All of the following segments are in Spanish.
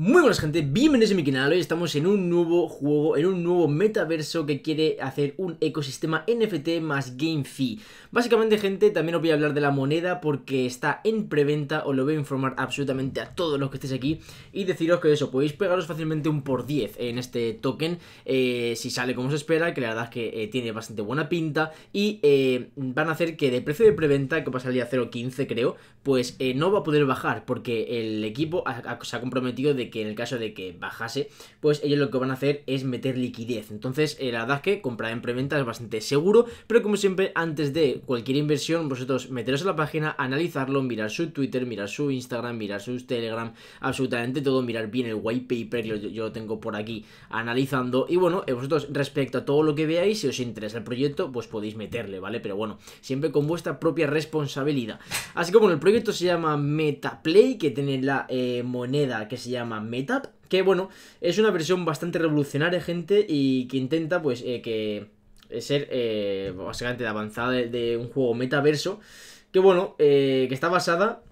Muy buenas gente, bienvenidos a mi canal, hoy estamos en un nuevo juego, en un nuevo metaverso que quiere hacer un ecosistema NFT más Game Fee Básicamente gente, también os voy a hablar de la moneda porque está en preventa, os lo voy a informar absolutamente a todos los que estéis aquí Y deciros que eso, podéis pegaros fácilmente un por 10 en este token, eh, si sale como se espera, que la verdad es que eh, tiene bastante buena pinta Y eh, van a hacer que de precio de preventa, que va a salir a 0.15 creo, pues no va a poder bajar porque el equipo se ha comprometido de que en el caso de que bajase, pues ellos lo que van a hacer es meter liquidez. Entonces, eh, la verdad es que comprar en preventa es bastante seguro, pero como siempre, antes de cualquier inversión, vosotros meteros a la página, analizarlo, mirar su Twitter, mirar su Instagram, mirar su Telegram, absolutamente todo, mirar bien el white paper, yo, lo tengo por aquí analizando. Y bueno, eh, vosotros respecto a todo lo que veáis, si os interesa el proyecto, pues podéis meterle, ¿vale? Pero bueno, siempre con vuestra propia responsabilidad. Así que bueno, el proyecto se llama MetaPlay, que tiene la eh, moneda que se llama Meta, que bueno, es una versión bastante revolucionaria, gente, y que intenta pues eh, que eh, ser eh, básicamente la avanzada de, un juego metaverso, que bueno, que está basada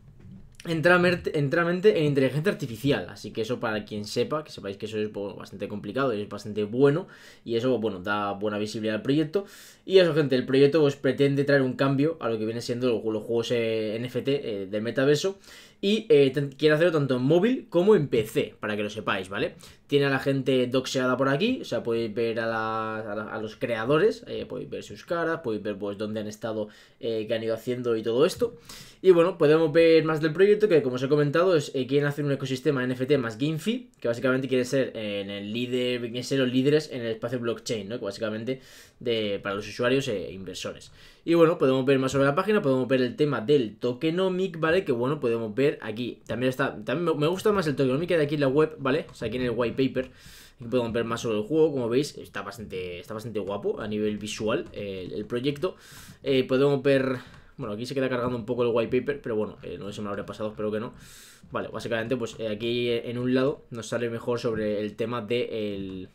entra enteramente en inteligencia artificial. Así que eso para quien sepa, que sepáis que eso es pues, bastante complicado y es bastante bueno. Y eso, pues, bueno, da buena visibilidad al proyecto. Y eso, gente, el proyecto pues, pretende traer un cambio a lo que viene siendo los, juegos eh, NFT eh, del metaverso. Y eh, quiere hacerlo tanto en móvil como en PC, para que lo sepáis, ¿vale? Tiene a la gente doxeada por aquí, o sea, podéis ver a, a los creadores, podéis ver sus caras, podéis ver pues dónde han estado, qué han ido haciendo y todo esto. Y bueno, podemos ver más del proyecto que, como os he comentado, es, eh, quieren hacer un ecosistema NFT más GameFi, que básicamente quiere ser eh, en el líder, quieren ser los líderes en el espacio blockchain, ¿no? básicamente para los usuarios e inversores. Y bueno, podemos ver más sobre la página, podemos ver el tema del tokenomic, ¿vale? Que bueno, podemos ver aquí. También está, también me gusta más el tokenomic que de aquí en la web, ¿vale? O sea, aquí en el white paper. podemos ver más sobre el juego, como veis, está bastante, está bastante guapo a nivel visual el, proyecto. podemos ver bueno, aquí se queda cargando un poco el white paper, pero bueno, eh, no sé me lo pasado, espero que no. Vale, básicamente pues eh, aquí eh, en un lado nos sale mejor sobre el tema de el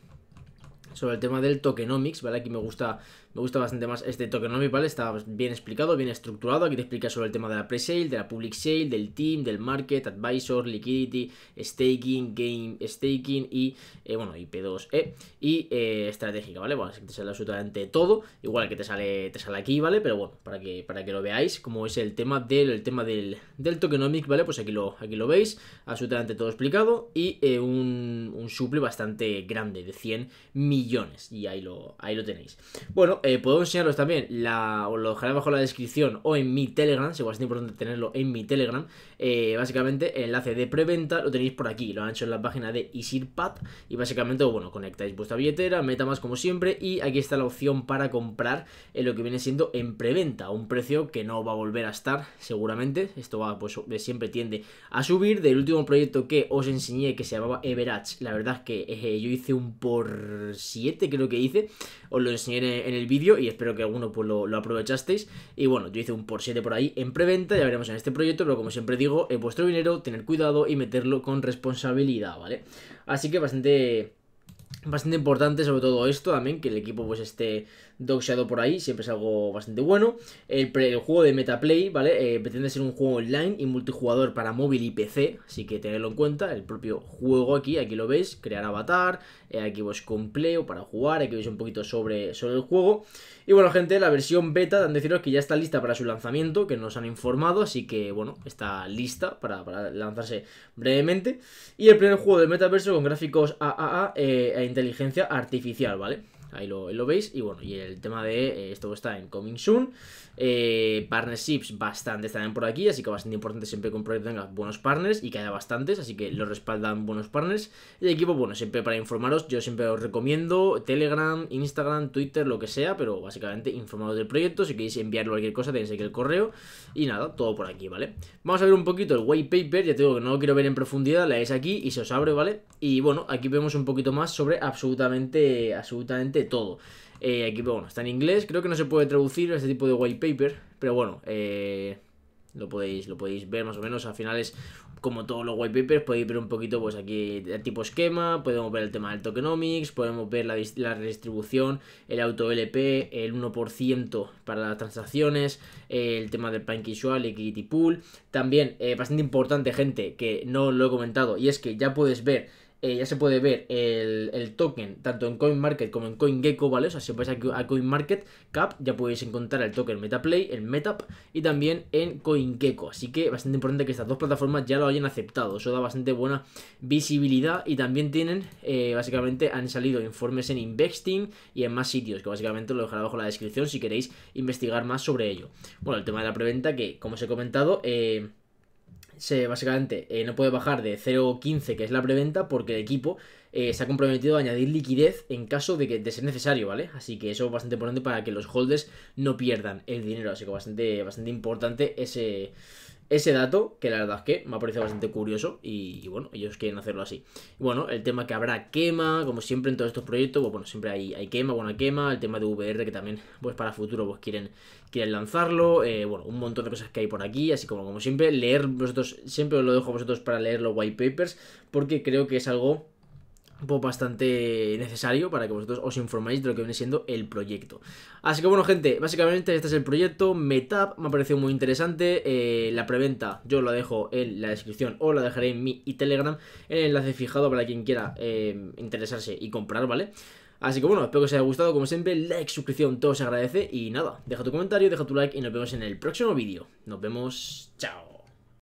sobre el tema del tokenomics, ¿vale? Aquí me gusta me gusta bastante más este tokenomic, ¿vale? Está bien explicado, bien estructurado. Aquí te explica sobre el tema de la pre-sale, de la public sale, del team, del market, advisor, liquidity, staking, game staking y, eh, bueno, IP2E y eh, estratégica, ¿vale? Bueno, así te sale absolutamente todo. Igual que te sale, te sale aquí, ¿vale? Pero bueno, para que, para que lo veáis, como es el tema del, el tema del, del tokenomic, ¿vale? Pues aquí lo, aquí lo veis, absolutamente todo explicado y eh, un, un suple bastante grande de 100 millones. Y ahí lo, ahí lo tenéis. Bueno, eh, puedo enseñaros también, os lo dejaré bajo la descripción o en mi Telegram, si es importante tenerlo en mi Telegram. Eh, básicamente, el enlace de preventa lo tenéis por aquí, lo han hecho en la página de Isirpad y básicamente, bueno, conectáis vuestra billetera, meta más como siempre y aquí está la opción para comprar lo que viene siendo en preventa, un precio que no va a volver a estar seguramente, esto va pues eh, siempre tiende a subir. Del último proyecto que os enseñé que se llamaba Everage, la verdad es que yo hice un por 7 creo que hice, os lo enseñé en el vídeo y espero que alguno pues lo, aprovechasteis. Y bueno, yo hice un por 7 por ahí en preventa, ya veremos en este proyecto, pero como siempre digo, es vuestro dinero, tener cuidado y meterlo con responsabilidad, ¿vale? Así que bastante bastante importante sobre todo esto también, que el equipo pues esté Dog por ahí, siempre es algo bastante bueno. El, juego de Metaplay, ¿vale? Eh, pretende ser un juego online y multijugador para móvil y PC, así que tenedlo en cuenta. El propio juego aquí, aquí lo veis, crear avatar, eh, aquí vos compleo para jugar, aquí veis un poquito sobre, sobre el juego. Y bueno, gente, la versión beta, dan deciros que ya está lista para su lanzamiento, que nos han informado, así que bueno, está lista para, lanzarse brevemente. Y el primer juego del metaverso con gráficos AAA eh, e inteligencia artificial, ¿vale? ahí lo, veis. Y bueno, y el tema de eh, esto está en Coming Soon. Eh, partnerships bastantes también por aquí, así que bastante importante siempre que un proyecto tenga buenos partners y que haya bastantes, así que lo respaldan buenos partners. El equipo, bueno, siempre para informaros, yo siempre os recomiendo Telegram, Instagram, Twitter, lo que sea, pero básicamente informados del proyecto. Si queréis enviarlo cualquier cosa, tenéis aquí el correo. Y nada, todo por aquí, ¿vale? Vamos a ver un poquito el white paper, ya te digo que no lo quiero ver en profundidad, la es aquí y se os abre, ¿vale? Y bueno, aquí vemos un poquito más sobre absolutamente, absolutamente todo. Eh, aquí, bueno, está en inglés, creo que no se puede traducir este tipo de white paper, pero bueno, eh, lo, podéis, lo podéis ver más o menos. Al final es como todos los white papers, podéis ver un poquito, pues aquí, el tipo esquema, podemos ver el tema del tokenomics, podemos ver la, redistribución, el auto LP, el 1% para las transacciones, el tema del PancakeSwap, equity Pool. También, eh, bastante importante, gente, que no lo he comentado, y es que ya puedes ver eh, ya se puede ver el, token tanto en CoinMarket como en CoinGecko, ¿vale? O sea, si vais a, a CoinMarketCap ya podéis encontrar el token MetaPlay, el Metap y también en CoinGecko. Así que bastante importante que estas dos plataformas ya lo hayan aceptado. Eso da bastante buena visibilidad y también tienen, eh, básicamente, han salido informes en Investing y en más sitios, que básicamente lo dejaré abajo en la descripción si queréis investigar más sobre ello. Bueno, el tema de la preventa que, como os he comentado, eh se, básicamente eh, no puede bajar de 0.15, que es la preventa, porque el equipo eh, se ha comprometido a añadir liquidez en caso de, que, de ser necesario, ¿vale? Así que eso es bastante importante para que los holders no pierdan el dinero. Así que bastante, bastante importante ese, ese dato, que la verdad es que me ha parecido bastante curioso y, bueno, ellos quieren hacerlo así. Bueno, el tema que habrá quema, como siempre en todos estos proyectos, pues bueno, siempre hay, hay quema, buena quema, el tema de VR que también, pues para futuro, pues quieren, quieren lanzarlo, eh, bueno, un montón de cosas que hay por aquí, así como, como siempre, leer vosotros, siempre os lo dejo a vosotros para leer los white papers, porque creo que es algo bastante necesario para que vosotros os informéis de lo que viene siendo el proyecto. Así que bueno, gente, básicamente este es el proyecto. Metap me ha parecido muy interesante. Eh, la preventa yo la dejo en la descripción o la dejaré en mi Telegram, en el enlace fijado para quien quiera eh, interesarse y comprar, ¿vale? Así que bueno, espero que os haya gustado. Como siempre, like, suscripción, todo se agradece. Y nada, deja tu comentario, deja tu like y nos vemos en el próximo vídeo. Nos vemos, chao.